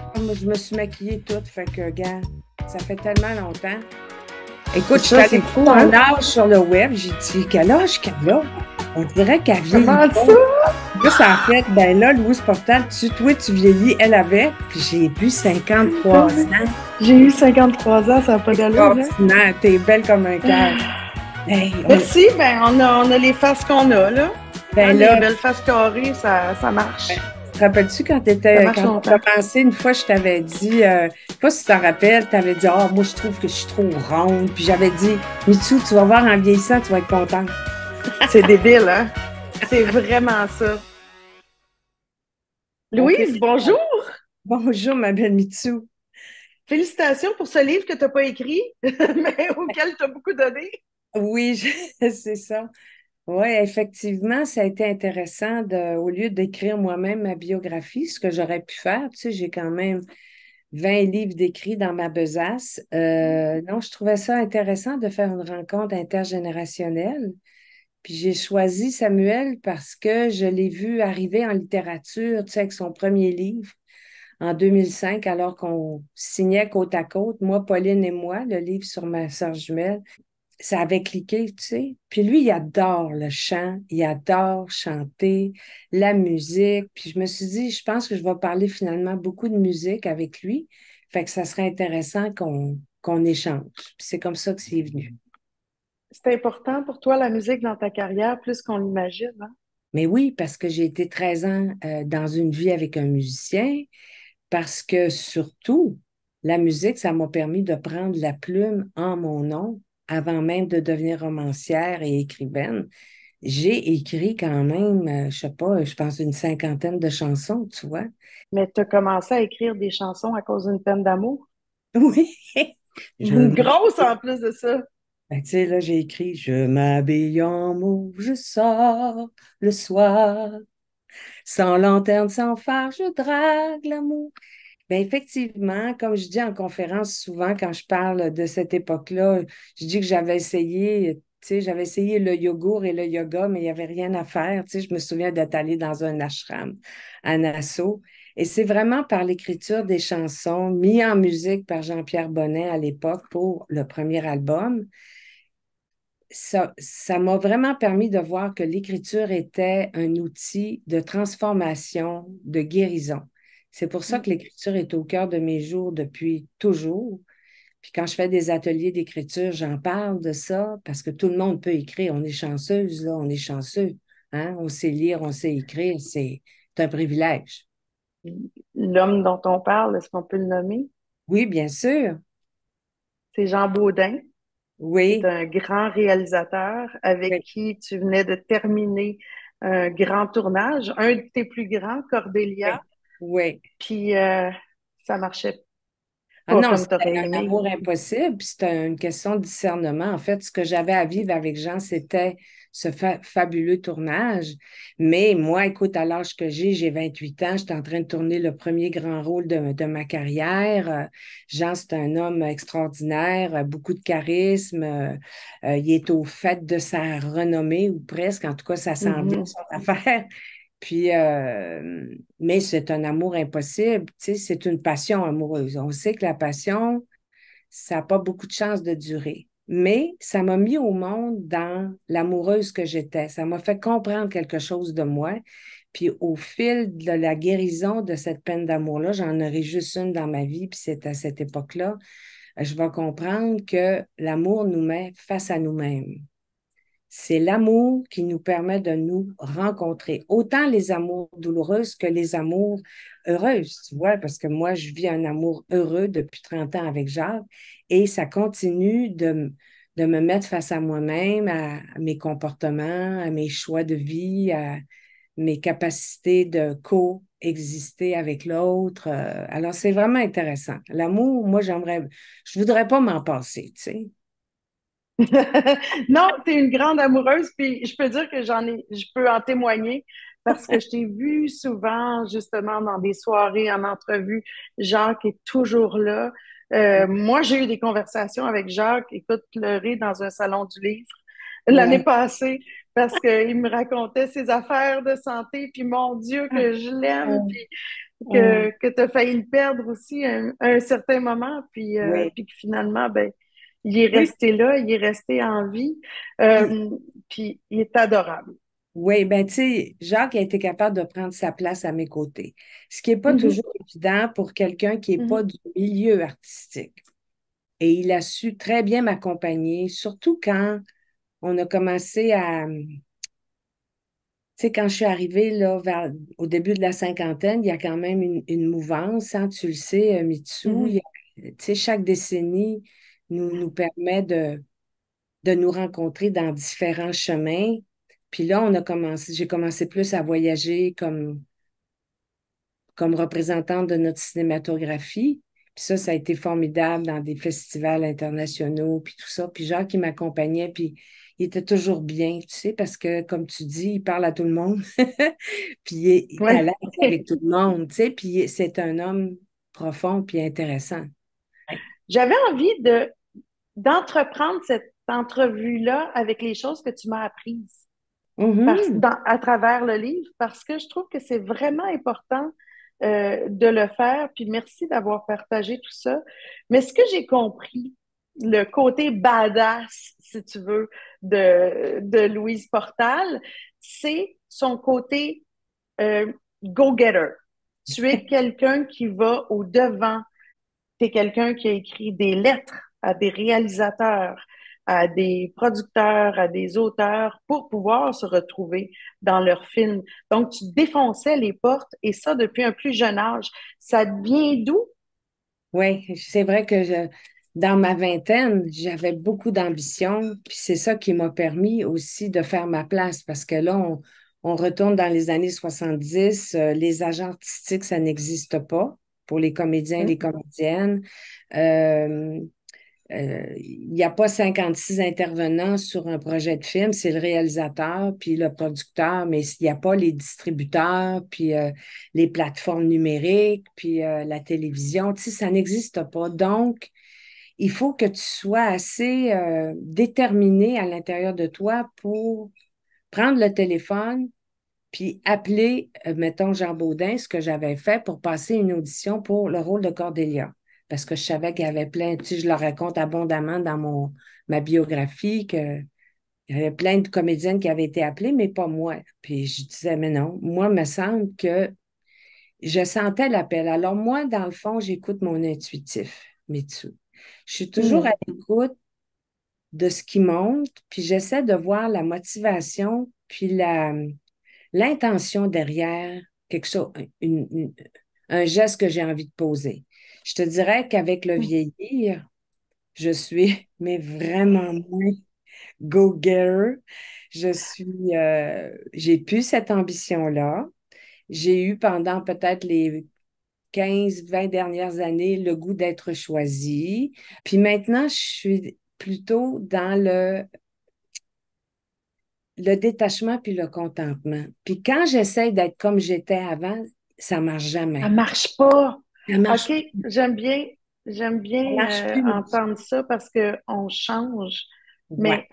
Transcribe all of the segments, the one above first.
Ah, je me suis maquillée toute, fait que, gars, ça fait tellement longtemps. Écoute, ça, je suis allée fou, hein? âge sur le web, j'ai dit, quel âge qu'elle a? On dirait qu'elle vieillit. Comment ça? en fait, ben là, Louise Portal, tu, toi, tu vieillis, elle avait, puis j'ai bu 53 ans. J'ai eu 53 ans, ça n'a pas d'allure. Non, hein? t'es belle comme un ah. cœur. on... Merci, ben, ben on a, on a les faces qu'on a, là. Ben, hein, là, les belles faces carrées, ça, ça marche te rappelles-tu quand tu étais quand une fois je t'avais dit, euh, je ne sais pas si tu t'en rappelles, tu avais dit ah, moi je trouve que je suis trop ronde. Puis j'avais dit Mitsou, tu vas voir en vieillissant, tu vas être content. » C'est débile, hein? C'est vraiment ça. Louise, bonjour! Bonjour, ma belle Mitsou. Félicitations pour ce livre que tu n'as pas écrit, mais auquel tu as beaucoup donné. Oui, c'est ça. Oui, effectivement, ça a été intéressant de, au lieu d'écrire moi-même ma biographie, ce que j'aurais pu faire, tu sais, j'ai quand même 20 livres d'écrits dans ma besace. Donc, euh, non, je trouvais ça intéressant de faire une rencontre intergénérationnelle. Puis j'ai choisi Samuel parce que je l'ai vu arriver en littérature, tu sais, avec son premier livre en 2005, alors qu'on signait côte à côte, moi, Pauline et moi, le livre sur ma sœur jumelle ça avait cliqué, tu sais. Puis lui, il adore le chant, il adore chanter, la musique. Puis je me suis dit, je pense que je vais parler finalement beaucoup de musique avec lui. Fait que ça serait intéressant qu'on échange. Puis c'est comme ça que c'est venu. C'est important pour toi, la musique, dans ta carrière, plus qu'on l'imagine, hein? Mais oui, parce que j'ai été 13 ans euh, dans une vie avec un musicien, parce que surtout, la musique, ça m'a permis de prendre la plume en mon nom avant même de devenir romancière et écrivaine, j'ai écrit quand même, euh, je sais pas, je pense une cinquantaine de chansons, tu vois. Mais tu as commencé à écrire des chansons à cause d'une peine d'amour? Oui. Une grosse en plus de ça. Ben, tu sais, là, j'ai écrit Je m'habille en mou, je sors le soir. Sans lanterne, sans phare, je drague l'amour. Ben, effectivement, comme je dis en conférence souvent quand je parle de cette époque-là, je dis que j'avais essayé j'avais essayé le yogourt et le yoga, mais il n'y avait rien à faire. je me souviens d'être allée dans un ashram à Nassau. Et c'est vraiment par l'écriture des chansons mises en musique par Jean-Pierre Bonnet à l'époque pour le premier album. Ça m'a vraiment permis de voir que l'écriture était un outil de transformation, de guérison. C'est pour ça mmh. que l'écriture est au cœur de mes jours depuis toujours. Puis quand je fais des ateliers d'écriture, j'en parle de ça parce que tout le monde peut écrire. On est chanceuse, là, on est chanceux. Hein? On sait lire, on sait écrire, c'est un privilège. L'homme dont on parle, est-ce qu'on peut le nommer? Oui, bien sûr. C'est Jean Baudin. Oui. C'est un grand réalisateur avec qui tu venais de terminer un grand tournage, un de tes plus grands, Cordélia. Oui. Puis euh, ça marchait ah non, c'était un amour impossible. C'était une question de discernement. En fait, ce que j'avais à vivre avec Jean, c'était ce fabuleux tournage. Mais moi, écoute, à l'âge que j'ai, j'ai 28 ans, j'étais en train de tourner le premier grand rôle de, ma carrière. Jean, c'est un homme extraordinaire, beaucoup de charisme. Euh, il est au fait de sa renommée, ou presque. En tout cas, ça semblait mm-hmm. son affaire. Puis, euh, mais c'est un amour impossible, tu sais, c'est une passion amoureuse. On sait que la passion, ça n'a pas beaucoup de chances de durer. Mais ça m'a mis au monde dans l'amoureuse que j'étais. Ça m'a fait comprendre quelque chose de moi. Puis au fil de la guérison de cette peine d'amour-là, j'en aurai juste une dans ma vie, puis c'est à cette époque-là, je vais comprendre que l'amour nous met face à nous-mêmes. C'est l'amour qui nous permet de nous rencontrer, autant les amours douloureuses que les amours heureuses, tu vois, parce que moi, je vis un amour heureux depuis 30 ans avec Jacques et ça continue de, me mettre face à moi-même, à, mes comportements, à mes choix de vie, à mes capacités de coexister avec l'autre. Euh, alors, c'est vraiment intéressant. L'amour, moi, j'aimerais, je voudrais pas m'en passer, tu sais. non, tu es une grande amoureuse, puis je peux dire que j'en ai, je peux en témoigner parce que je t'ai vu souvent, justement, dans des soirées, en entrevue. Jacques est toujours là. Euh, mm-hmm. moi, j'ai eu des conversations avec Jacques, écoute, pleurer dans un salon du livre mm-hmm. l'année passée parce qu'il me racontait ses affaires de santé, puis mon Dieu, que mm-hmm. je l'aime, puis que, que tu as failli le perdre aussi à un, certain moment, puis, euh, puis que finalement, ben, il est resté là, il est resté en vie, euh, puis il est adorable. Oui, ben tu sais, Jacques a été capable de prendre sa place à mes côtés, ce qui n'est pas mm-hmm. toujours évident pour quelqu'un qui n'est pas mm-hmm. du milieu artistique. Et il a su très bien m'accompagner, surtout quand on a commencé à... Hum, tu sais, quand je suis arrivée là, vers, au début de la cinquantaine, il y a quand même une, mouvance, hein, tu le sais, euh, Mitsu, mm-hmm. tu sais, chaque décennie, nous, nous permet de, nous rencontrer dans différents chemins. Puis là, on a commencé, j'ai commencé plus à voyager comme, comme représentante de notre cinématographie. Puis ça, ça a été formidable dans des festivals internationaux, puis tout ça. Puis Jacques, il m'accompagnait, puis il était toujours bien, tu sais, parce que, comme tu dis, il parle à tout le monde. puis il est, à l'aise avec tout le monde, tu sais. Puis c'est un homme profond puis intéressant. J'avais envie de d'entreprendre cette entrevue-là avec les choses que tu m'as apprises mm-hmm. à travers le livre, parce que je trouve que c'est vraiment important euh, de le faire. Puis merci d'avoir partagé tout ça. Mais ce que j'ai compris, le côté badass, si tu veux, de, de Louise Portal, c'est son côté euh, go-getter. Tu es quelqu'un qui va au devant. Tu es quelqu'un qui a écrit des lettres à des réalisateurs, à des producteurs, à des auteurs pour pouvoir se retrouver dans leurs films. Donc, tu défonçais les portes et ça depuis un plus jeune âge. Ça devient d'où? Oui, c'est vrai que je, dans ma vingtaine, j'avais beaucoup d'ambition, puis c'est ça qui m'a permis aussi de faire ma place parce que là, on, on retourne dans les années 70, euh, les agents artistiques, ça n'existe pas pour les comédiens et hein? les comédiennes. Euh, il n'y a pas 56 intervenants sur un projet de film, c'est le réalisateur, puis le producteur, mais il n'y a pas les distributeurs, puis euh, les plateformes numériques, puis euh, la télévision, tu sais, ça n'existe pas. Donc, il faut que tu sois assez euh, déterminé à l'intérieur de toi pour prendre le téléphone puis appeler, mettons, Jean Baudin, ce que j'avais fait pour passer une audition pour le rôle de Cordélia parce que je savais qu'il y avait plein, tu je le raconte abondamment dans mon, ma biographie, qu'il y avait plein de comédiennes qui avaient été appelées, mais pas moi. Puis je disais, mais non, moi, il me semble que je sentais l'appel. Alors moi, dans le fond, j'écoute mon intuitif, mais tout Je suis toujours hmm. à l'écoute de ce qui monte, puis j'essaie de voir la motivation, puis la, l'intention derrière quelque chose, un geste que j'ai envie de poser. Je te dirais qu'avec le mm. vieillir, je suis, mais vraiment moins go-getter. Je suis, euh, j'ai plus cette ambition-là. J'ai eu pendant peut-être les 15, 20 dernières années le goût d'être choisie. Puis maintenant, je suis plutôt dans le le détachement puis le contentement. Puis quand j'essaie d'être comme j'étais avant, ça marche jamais. Ça marche pas. OK, j'aime bien, j'aime bien euh, entendre ça parce qu'on change. Mais,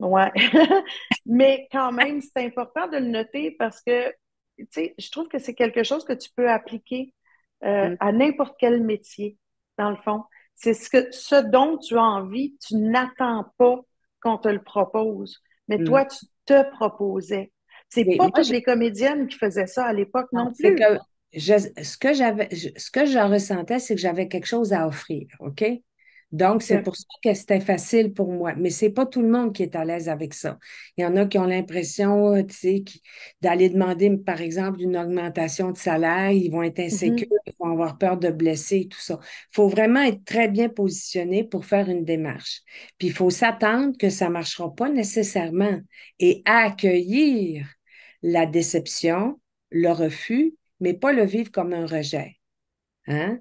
ouais. mais quand même, c'est important de le noter parce que, tu sais, je trouve que c'est quelque chose que tu peux appliquer euh, mm. à n'importe quel métier, dans le fond. C'est ce, ce dont tu as envie, tu n'attends pas qu'on te le propose, mais mm. toi, tu te proposais. C'est pas que les comédiennes qui faisaient ça à l'époque non, Que ce que j'avais, ce que je ressentais, c'est que j'avais quelque chose à offrir, OK? Donc, c'est pour ça que c'était facile pour moi. Mais ce n'est pas tout le monde qui est à l'aise avec ça. Il y en a qui ont l'impression, euh, tu sais, d'aller demander, par exemple, une augmentation de salaire, ils vont être mm-hmm. insécures, ils vont avoir peur de blesser tout ça. Il faut vraiment être très bien positionné pour faire une démarche. Puis, il faut s'attendre que ça ne marchera pas nécessairement et accueillir la déception, le refus, mais pas le vivre comme un rejet. Hein?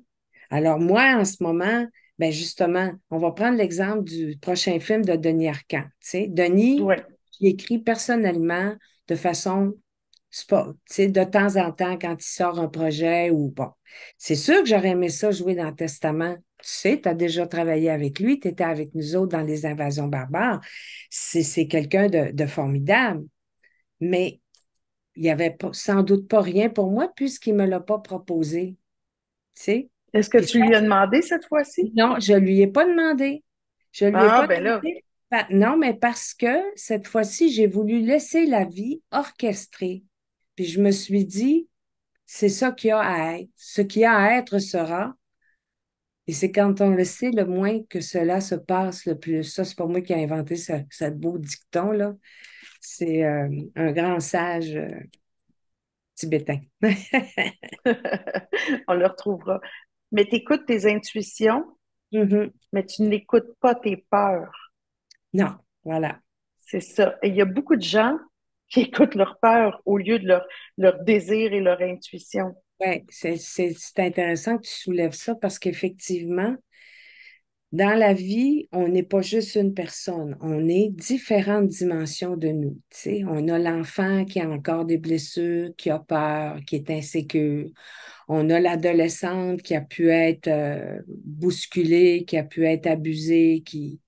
Alors moi, en ce moment, ben justement, on va prendre l'exemple du prochain film de Denis Arcand. Denis, qui il écrit personnellement de façon de temps en temps quand il sort un projet ou bon. C'est sûr que j'aurais aimé ça jouer dans le Testament. Tu sais, tu as déjà travaillé avec lui, tu étais avec nous autres dans les invasions barbares. C'est quelqu'un de, de formidable. Mais il n'y avait sans doute pas rien pour moi puisqu'il ne me l'a pas proposé. Tu sais? Est-ce que tu lui as demandé cette fois-ci? Non, je ne lui ai pas demandé. Je lui ai ah, pas ben demandé. Non, mais parce que cette fois-ci, j'ai voulu laisser la vie orchestrée. Puis je me suis dit, c'est ça qui a à être. Ce qui a à être sera. Et c'est quand on le sait le moins que cela se passe le plus. Ça, c'est pas moi qui ai inventé ce, beau dicton-là. C'est euh, un grand sage euh, tibétain. on le retrouvera. Mais tu écoutes tes intuitions, mm-hmm. mais tu n'écoutes pas tes peurs. Non, voilà. C'est ça. il y a beaucoup de gens qui écoutent leurs peurs au lieu de leurs désirs et leur intuition. Oui, c'est intéressant que tu soulèves ça parce qu'effectivement, dans la vie, on n'est pas juste une personne, on est différentes dimensions de nous. On a l'enfant qui a encore des blessures, qui a peur, qui est insécure. On a l'adolescente qui a pu être euh, bousculée, qui a pu être abusée, qui,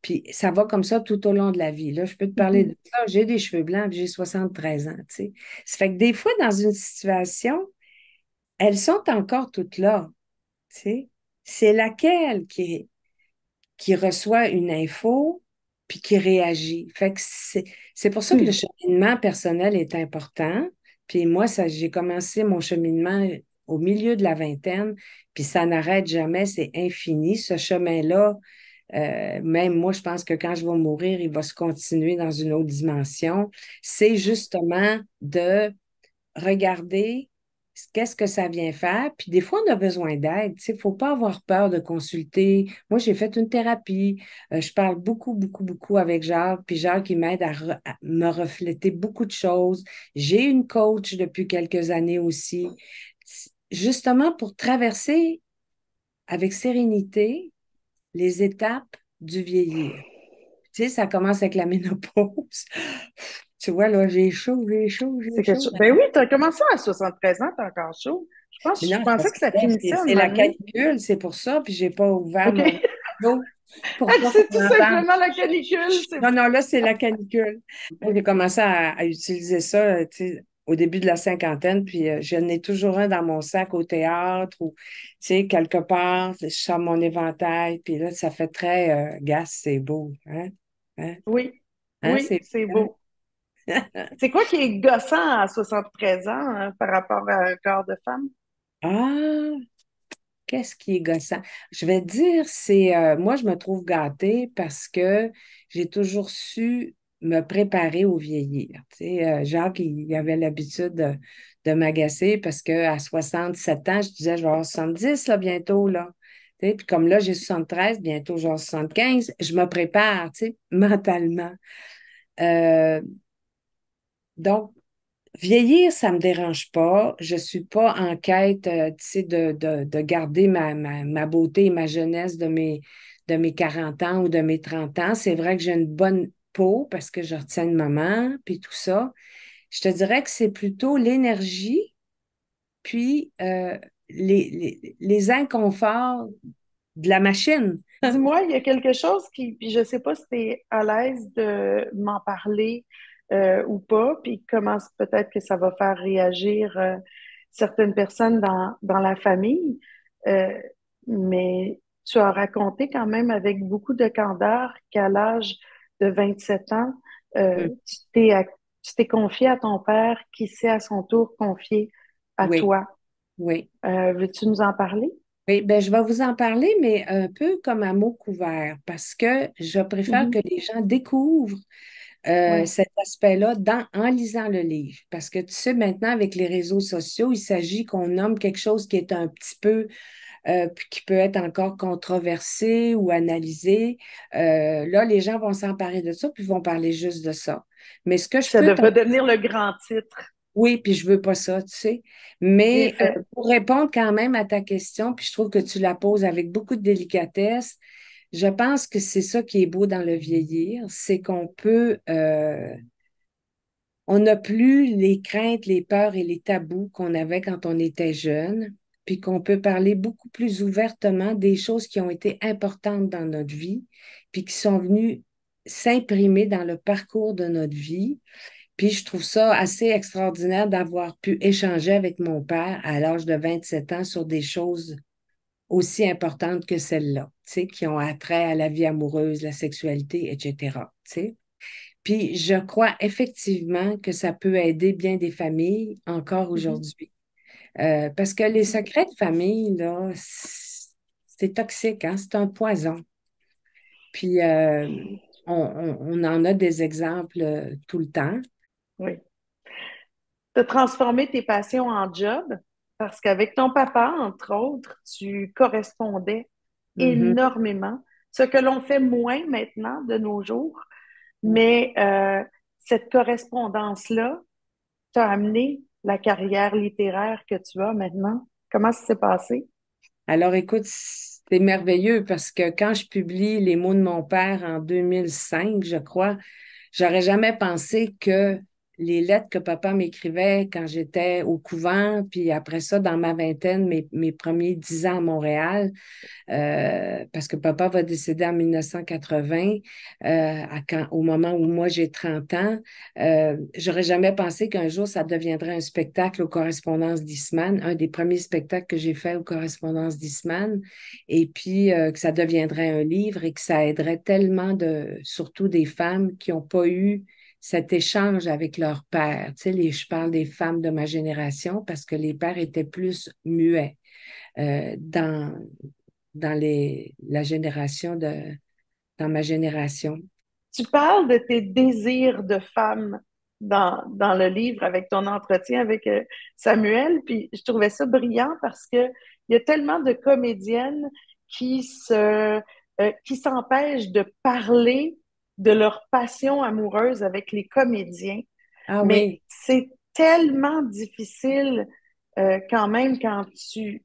puis ça va comme ça tout au long de la vie. Là, je peux te parler de mhm. ça. J'ai des cheveux blancs, j'ai 73 ans. Ça fait que des fois, dans une situation, elles sont encore toutes là. C'est laquelle qui, qui reçoit une info puis qui réagit. c'est pour ça que le cheminement personnel est important. Puis moi, j'ai commencé mon cheminement euh, au milieu de la vingtaine, puis ça n'arrête jamais, c'est infini. Ce chemin-là, euh, même moi, je pense que quand je vais mourir, il va se continuer dans une autre dimension. C'est justement de regarder qu'est-ce que ça vient faire. Puis des fois, on a besoin d'aide. Il ne faut pas avoir peur de consulter. Moi, j'ai fait une thérapie. Euh, je parle beaucoup, beaucoup, beaucoup avec Jacques. Puis Jacques, qui m'aide à me refléter beaucoup de choses. J'ai une coach depuis quelques années aussi. Justement pour traverser avec sérénité les étapes du vieillir. Tu sais, ça commence avec la ménopause. tu vois, là, j'ai chaud, j'ai chaud, j'ai chaud. Ben oui, tu as commencé à 73 ans, tu encore chaud. Je, pense, pensais que ça finissait. C'est la canicule, c'est pour ça, puis j'ai pas ouvert mon c'est tout simplement la canicule. Non, non, là, c'est la canicule. J'ai commencé à, à utiliser ça, tu sais, au début de la cinquantaine, puis euh, je j'en ai toujours un dans mon sac au théâtre ou, tu sais, quelque part, je sors mon éventail, puis là, ça fait très euh, Gasse, c'est beau, hein? hein? hein oui, c'est hein? beau. c'est quoi qui est gossant à 73 ans par rapport à un corps de femme? Ah, qu'est-ce qui est gossant? Je vais dire, c'est, euh, moi, je me trouve gâtée parce que j'ai toujours su me préparer au vieillir. Tu sais, euh, Jacques, il avait l'habitude de, m'agacer parce qu'à 67 ans, je disais, je vais avoir 70 là, bientôt. Là. Tu sais, comme là, j'ai 73, bientôt j'ai 75, je me prépare mentalement. Euh, donc, vieillir, ça ne me dérange pas. Je ne suis pas en quête euh, de, garder ma, beauté et ma jeunesse de mes, de mes 40 ans ou de mes 30 ans. C'est vrai que j'ai une bonne peau parce que je retiens de maman, puis tout ça. Je te dirais que c'est plutôt l'énergie, puis euh, les, les, les, inconforts de la machine. moi il y a quelque chose qui, puis je ne sais pas si tu es à l'aise de m'en parler euh, ou pas, puis comment peut-être que ça va faire réagir euh, certaines personnes dans, dans la famille, mais tu as raconté quand même avec beaucoup de candeur qu'à l'âge de 27 ans, euh, tu t'es confié à ton père qui s'est à son tour confié à toi. Oui. Euh, veux-tu nous en parler? Oui, ben, je vais vous en parler, mais un peu comme à mot couvert, parce que je préfère mm-hmm. que les gens découvrent euh, cet aspect-là en lisant le livre. Parce que tu sais, maintenant, avec les réseaux sociaux, il s'agit qu'on nomme quelque chose qui est un petit peu euh, qui peut être encore controversé ou analysé. Euh, là, les gens vont s'emparer de ça, puis vont parler juste de ça. Mais ce que je ça peux devenir le grand titre. Oui, puis je veux pas ça, tu sais. Mais euh, pour répondre quand même à ta question, puis je trouve que tu la poses avec beaucoup de délicatesse, je pense que c'est ça qui est beau dans le vieillir, c'est qu'on peut on n'a plus les craintes, les peurs et les tabous qu'on avait quand on était jeune puis qu'on peut parler beaucoup plus ouvertement des choses qui ont été importantes dans notre vie, puis qui sont venues s'imprimer dans le parcours de notre vie. Puis je trouve ça assez extraordinaire d'avoir pu échanger avec mon père à l'âge de 27 ans sur des choses aussi importantes que celles-là, qui ont attrait à la vie amoureuse, la sexualité, etc. Puis je crois effectivement que ça peut aider bien des familles encore mm-hmm. aujourd'hui. Euh, parce que les secrets de famille, c'est toxique, hein, c'est un poison. Puis euh, on, en a des exemples euh, tout le temps. Oui. Tu as transformé tes passions en job parce qu'avec ton papa, entre autres, tu correspondais mm-hmm. énormément. Ce que l'on fait moins maintenant de nos jours, mais cette correspondance-là t'a amené la carrière littéraire que tu as maintenant? Comment ça s'est passé? Alors, écoute, c'est merveilleux parce que quand je publie Les mots de mon père en 2005, je crois, j'aurais jamais pensé que les lettres que papa m'écrivait quand j'étais au couvent, puis après ça, dans ma vingtaine, mes, mes premiers dix ans à Montréal, euh, parce que papa va décéder en 1980, euh, à au moment où moi j'ai 30 ans, euh, j'aurais jamais pensé qu'un jour ça deviendrait un spectacle aux correspondances d'Isman, un des premiers spectacles que j'ai fait aux correspondances d'Isman, et puis que ça deviendrait un livre et que ça aiderait tellement de, surtout des femmes qui n'ont pas eu cet échange avec leur père. Tu sais, je parle des femmes de ma génération parce que les pères étaient plus muets euh, dans, dans les, la génération de dans ma génération. Tu parles de tes désirs de femme dans, le livre avec ton entretien avec euh, Samuel, puis je trouvais ça brillant parce que il y a tellement de comédiennes qui se euh, qui s'empêchent de parler de leur passion amoureuse avec les comédiens. Ah mais c'est tellement difficile euh, quand même quand tu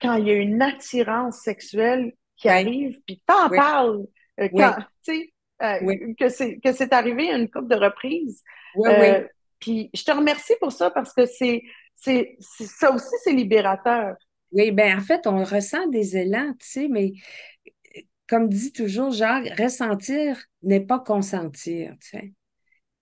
quand il y a une attirance sexuelle qui arrive, puis t'en parles que c'est arrivé à une couple de reprises. Euh, puis je te remercie pour ça parce que c'est c'est ça aussi c'est libérateur. Oui, ben en fait, on ressent des élans, tu sais, mais comme dit toujours Jacques, ressentir n'est pas consentir. Tu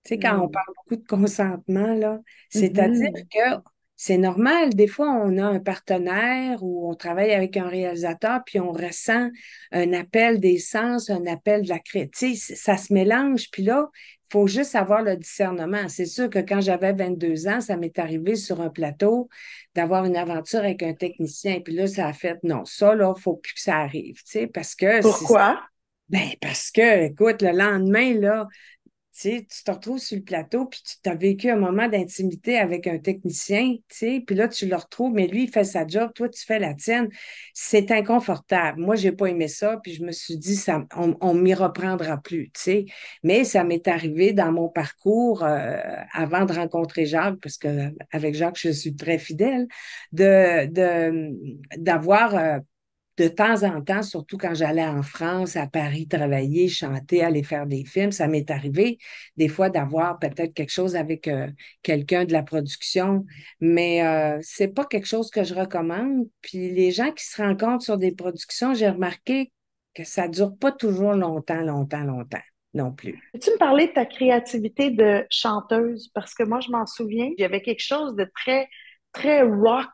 sais, quand on mm. parle beaucoup de consentement, là, c'est-à-dire mm-hmm. que c'est normal, des fois, on a un partenaire ou on travaille avec un réalisateur, puis on ressent un appel des sens, un appel de la créativité. ça se mélange, puis là, faut juste avoir le discernement. C'est sûr que quand j'avais 22 ans, ça m'est arrivé sur un plateau d'avoir une aventure avec un technicien. Puis là, ça a fait non, ça, là, faut plus que ça arrive, tu sais, parce que. Pourquoi? Ben, parce que, écoute, le lendemain, là, tu te retrouves sur le plateau, puis tu as vécu un moment d'intimité avec un technicien, puis là, tu le retrouves, mais lui, il fait sa job, toi, tu fais la tienne. C'est inconfortable. Moi, j'ai pas aimé ça, puis je me suis dit, ça, on, m'y reprendra plus, Mais ça m'est arrivé dans mon parcours, euh, avant de rencontrer Jacques, parce que avec Jacques, je suis très fidèle, de d'avoir... Euh, de temps en temps, surtout quand j'allais en France, à Paris, travailler, chanter, aller faire des films, ça m'est arrivé des fois d'avoir peut-être quelque chose avec euh, quelqu'un de la production, mais ce euh, c'est pas quelque chose que je recommande. Puis les gens qui se rencontrent sur des productions, j'ai remarqué que ça dure pas toujours longtemps, longtemps, longtemps non plus. Peux-tu me parler de ta créativité de chanteuse? Parce que moi, je m'en souviens, il y avait quelque chose de très, très rock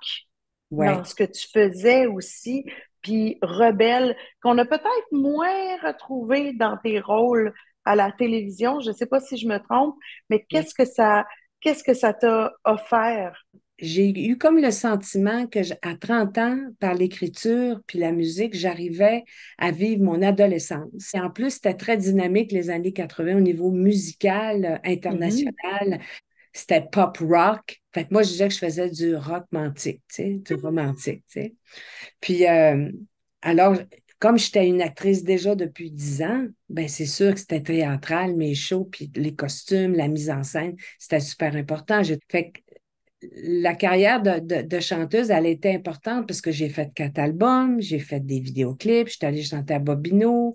dans ce que tu faisais aussi puis rebelle, qu'on a peut-être moins retrouvé dans tes rôles à la télévision. Je ne sais pas si je me trompe, mais qu'est-ce que ça, qu'est-ce que ça t'a offert? J'ai eu comme le sentiment que à 30 ans, par l'écriture puis la musique, j'arrivais à vivre mon adolescence. Et en plus, c'était très dynamique les années 80 au niveau musical, euh, mm-hmm. international c'était pop rock. Fait que moi, je disais que je faisais du rock romantique tu sais, du ah. romantique, tu sais. Puis, euh, alors, comme j'étais une actrice déjà depuis dix ans, ben c'est sûr que c'était théâtral, mes shows, puis les costumes, la mise en scène, c'était super important. Fait que la carrière de, chanteuse, elle était importante parce que j'ai fait quatre albums, j'ai fait des vidéoclips, j'étais allée chanter à Bobino,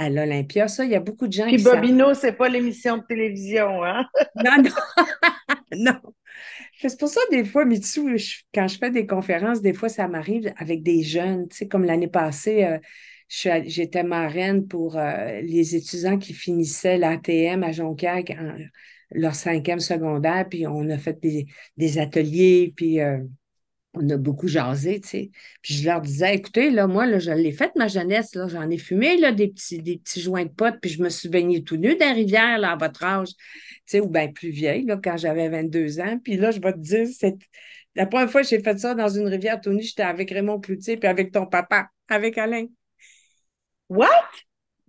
à l'Olympia. Ça, il y a beaucoup de gens Puis Bobino, Bobino, c'est pas l'émission de télévision, hein? non, non. non. C'est pour ça, des fois, Mitsu, quand je fais des conférences, des fois, ça m'arrive avec des jeunes. Tu sais, comme l'année passée, euh, j'étais marraine pour euh, les étudiants qui finissaient l'ATM à Jonquière, leur cinquième secondaire, puis on a fait des, ateliers, puis euh, on a beaucoup jasé, tu sais. Puis je leur disais, écoutez, là, moi, là, je l'ai faite ma jeunesse, là, j'en ai fumé, là, des petits, des petits joints de potes, puis je me suis baignée tout nu dans la rivière, là, à votre âge, tu sais, ou bien plus vieille, là, quand j'avais 22 ans. Puis là, je vais te dire, la première fois que j'ai fait ça dans une rivière tout nu, j'étais avec Raymond Cloutier, puis avec ton papa, avec Alain. What?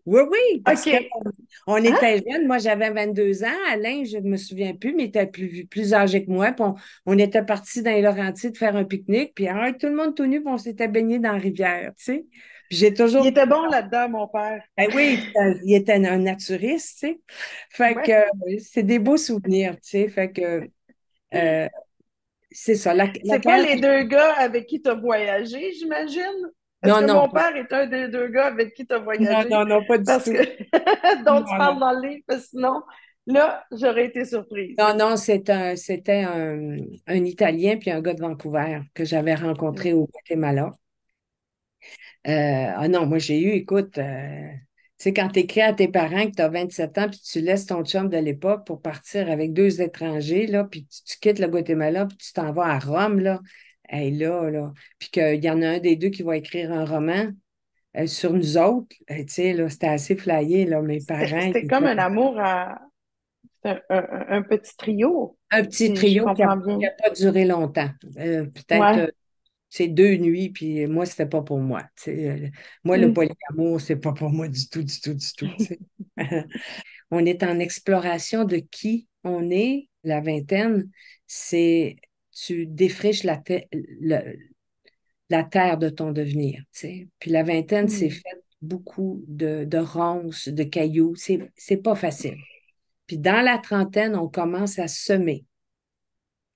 Oui, oui. Parce ah! était jeunes. Moi, j'avais 22 ans. Alain, je ne me souviens plus, mais il était plus, plus âgé que moi. Puis on, était partis dans les Laurentides faire un pique-nique. Puis hein, tout le monde tout nu, on s'était baigné dans la rivière, tu sais. J'ai toujours... Il était bon là-dedans, mon père. Ben oui, il était un naturiste, tu sais. Fait que c'est des beaux souvenirs, tu sais. Fait que... Euh, c'est ça. c'est quoi les deux gars avec qui tu as voyagé, j'imagine? non non, mon père est un des deux gars avec qui tu as voyagé? Non, non, non, pas du tout. dont tu parles dans le livre, parce que sinon, là, j'aurais été surprise. Non, non, c'était un, Italien puis un gars de Vancouver que j'avais rencontré mm. au Guatemala. Euh, ah non, moi, j'ai eu, écoute, euh, tu sais, quand tu écris à tes parents que tu as 27 ans, puis tu laisses ton chum de l'époque pour partir avec deux étrangers, là, puis tu, tu, quittes le Guatemala, puis tu t'en vas à Rome, là et là, là. Puis qu'il y en a un des deux qui va écrire un roman euh, sur nous autres. Euh, tu sais, là, c'était assez flayé là, mes parents. C'était comme un amour à. Un, petit trio. Un petit trio qui n'a pas duré longtemps. Euh, peut-être c'est deux nuits, puis moi, c'était pas pour moi. sais. moi, le mm. polyamour, c'est pas pour moi du tout, du tout, du tout. on est en exploration de qui on est, la vingtaine. C'est tu défriches la, terre de ton devenir. Puis la vingtaine, mm. c'est fait beaucoup de, ronces, de cailloux. C'est pas facile. Puis dans la trentaine, on commence à semer.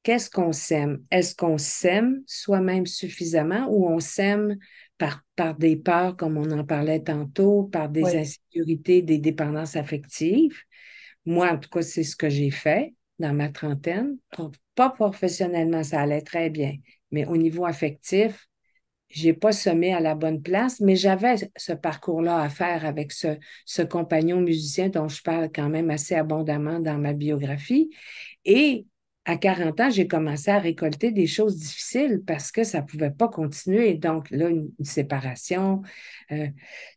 Qu'est-ce qu'on sème? Est-ce qu'on sème soi-même suffisamment ou on sème par, par des peurs, comme on en parlait tantôt, par des insécurités, des dépendances affectives? Moi, en tout cas, c'est ce que j'ai fait dans ma trentaine. Pas professionnellement, ça allait très bien, mais au niveau affectif, j'ai pas semé à la bonne place, mais j'avais ce parcours-là à faire avec ce, ce compagnon musicien dont je parle quand même assez abondamment dans ma biographie. Et à 40 ans, j'ai commencé à récolter des choses difficiles parce que ça ne pouvait pas continuer. Donc, là, une, séparation. séparation, euh,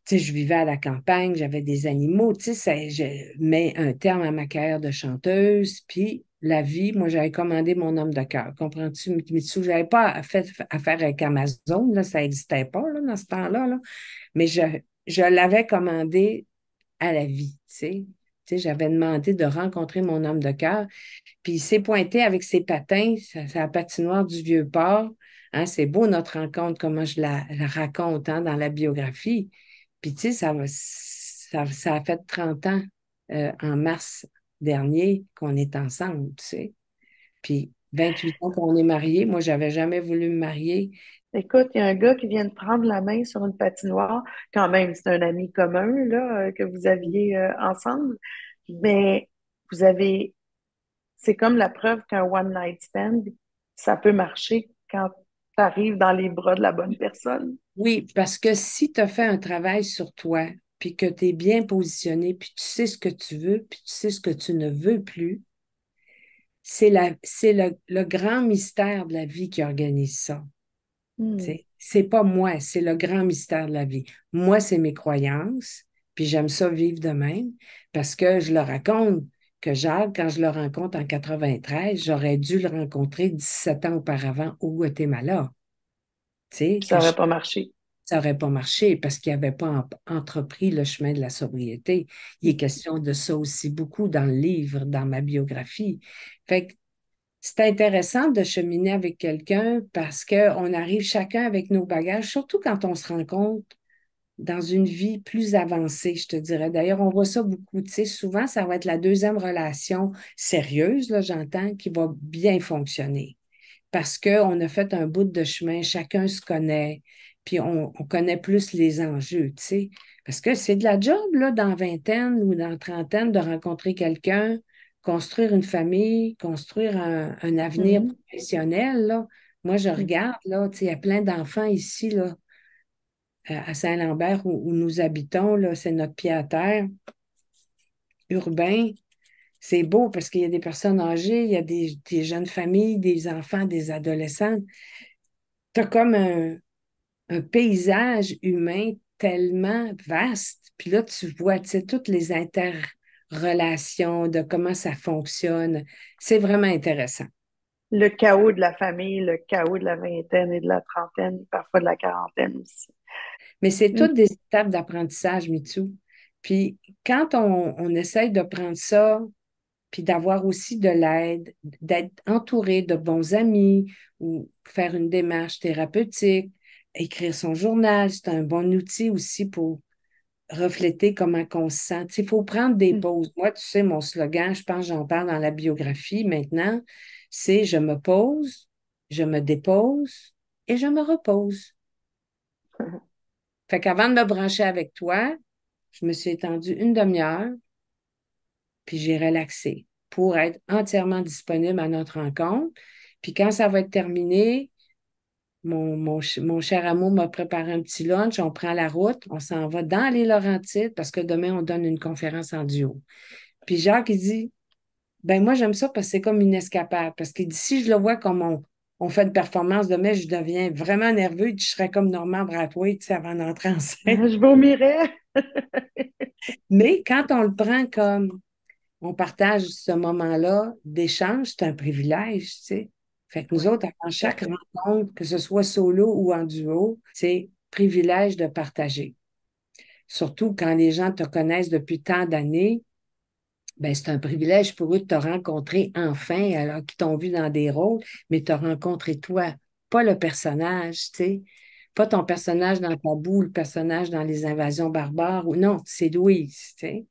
sais, je vivais à la campagne, j'avais des animaux, Tu sais, je mets un terme à ma carrière de chanteuse, puis la vie, moi, j'avais commandé mon homme de cœur. Comprends-tu, Mitsu? Je n'avais pas fait affaire avec Amazon, là, ça n'existait pas là, dans ce temps-là, là. mais je, je l'avais commandé à la vie, tu sais. J'avais demandé de rencontrer mon homme de cœur. Puis il s'est pointé avec ses patins, sa, patinoire du Vieux-Port. Hein, c'est beau notre rencontre, comment je la, raconte hein, dans la biographie. Puis tu sais, ça, ça, a fait 30 ans euh, en mars dernier qu'on est ensemble, Puis 28 ans qu'on est mariés. Moi, j'avais jamais voulu me marier. Écoute, il y a un gars qui vient de prendre la main sur une patinoire. Quand même, c'est un ami commun euh, que vous aviez euh, ensemble. Mais vous avez. C'est comme la preuve qu'un one-night stand, ça peut marcher quand tu arrives dans les bras de la bonne personne. Oui, parce que si tu as fait un travail sur toi, puis que tu es bien positionné, puis tu sais ce que tu veux, puis tu sais ce que tu ne veux plus, c'est le grand mystère de la vie qui organise ça. Hmm. C'est pas moi, c'est le grand mystère de la vie. Moi, c'est mes croyances, puis j'aime ça vivre de même parce que je le raconte que Jacques, quand je le rencontre en 93, j'aurais dû le rencontrer 17 ans auparavant au Guatemala. ça aurait pas marché. Ça aurait pas marché parce qu'il n'avait pas entrepris le chemin de la sobriété. Il est hmm. question de ça aussi beaucoup dans le livre, dans ma biographie. Fait que c'est intéressant de cheminer avec quelqu'un parce qu'on arrive chacun avec nos bagages, surtout quand on se rencontre dans une vie plus avancée, je te dirais. D'ailleurs, on voit ça beaucoup. Tu sais, souvent, ça va être la deuxième relation sérieuse, là, j'entends, qui va bien fonctionner parce qu'on a fait un bout de chemin, chacun se connaît, puis on, connaît plus les enjeux, tu sais. Parce que c'est de la job, là, dans vingtaine ou dans trentaine, de rencontrer quelqu'un, construire une famille, construire un, avenir mm-hmm. professionnel. Moi, je mm. regarde, là, il y a plein d'enfants ici, là, euh, à Saint-Lambert, où, nous habitons, c'est notre pied à terre, urbain. C'est beau parce qu'il y a des personnes âgées, il y a des, jeunes familles, des enfants, des adolescents. Tu as comme un, paysage humain tellement vaste. Puis là, tu vois, tu toutes les inter relations, de comment ça fonctionne. C'est vraiment intéressant. Le chaos de la famille, le chaos de la vingtaine et de la trentaine, parfois de la quarantaine aussi. Mais c'est toutes mm. des étapes d'apprentissage, Mitsou. Puis quand on, on, essaye de prendre ça, puis d'avoir aussi de l'aide, d'être entouré de bons amis ou faire une démarche thérapeutique, écrire son journal, c'est un bon outil aussi pour refléter comment on se sent. Il faut prendre des mmh. pauses. Moi, tu sais, mon slogan, je pense j'en parle dans la biographie maintenant, c'est je me pose, je me dépose et je me repose. Mmh. Fait qu'avant de me brancher avec toi, je me suis étendue une demi-heure, puis j'ai relaxé pour être entièrement disponible à notre rencontre. Puis quand ça va être terminé, mon, cher amour m'a préparé un petit lunch. On prend la route. On s'en va dans les Laurentides parce que demain, on donne une conférence en duo. Puis Jacques, il dit ben moi, j'aime ça parce que c'est comme une escapade. Parce que d'ici, je le vois comme on, fait une performance, demain, je deviens vraiment nerveux. Je serais comme Normand Brathwaite tu sais, avant d'entrer en scène. Je vomirais. Mais quand on le prend comme on partage ce moment-là d'échange, c'est un privilège, tu sais. Fait que nous autres, en chaque rencontre, que ce soit solo ou en duo, c'est privilège de partager. Surtout quand les gens te connaissent depuis tant d'années, ben c'est un privilège pour eux de te rencontrer enfin, alors qu'ils t'ont vu dans des rôles, mais te rencontrer toi, pas le personnage, tu sais. Pas ton personnage dans le boule, le personnage dans les invasions barbares, ou non, c'est Louise, tu sais.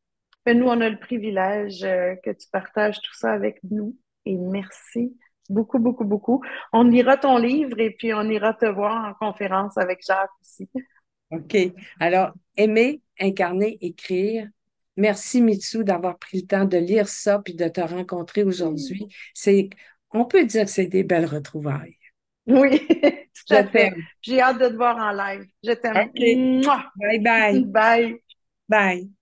Nous, on a le privilège euh, que tu partages tout ça avec nous et merci beaucoup, beaucoup, beaucoup. On lira ton livre et puis on ira te voir en conférence avec Jacques aussi. OK. Alors, aimer, incarner, écrire. Merci, Mitsu, d'avoir pris le temps de lire ça puis de te rencontrer aujourd'hui. C'est, on peut dire que c'est des belles retrouvailles. Oui, tout J'ai hâte de te voir en live. Je t'aime. Bye bye. Bye. Bye.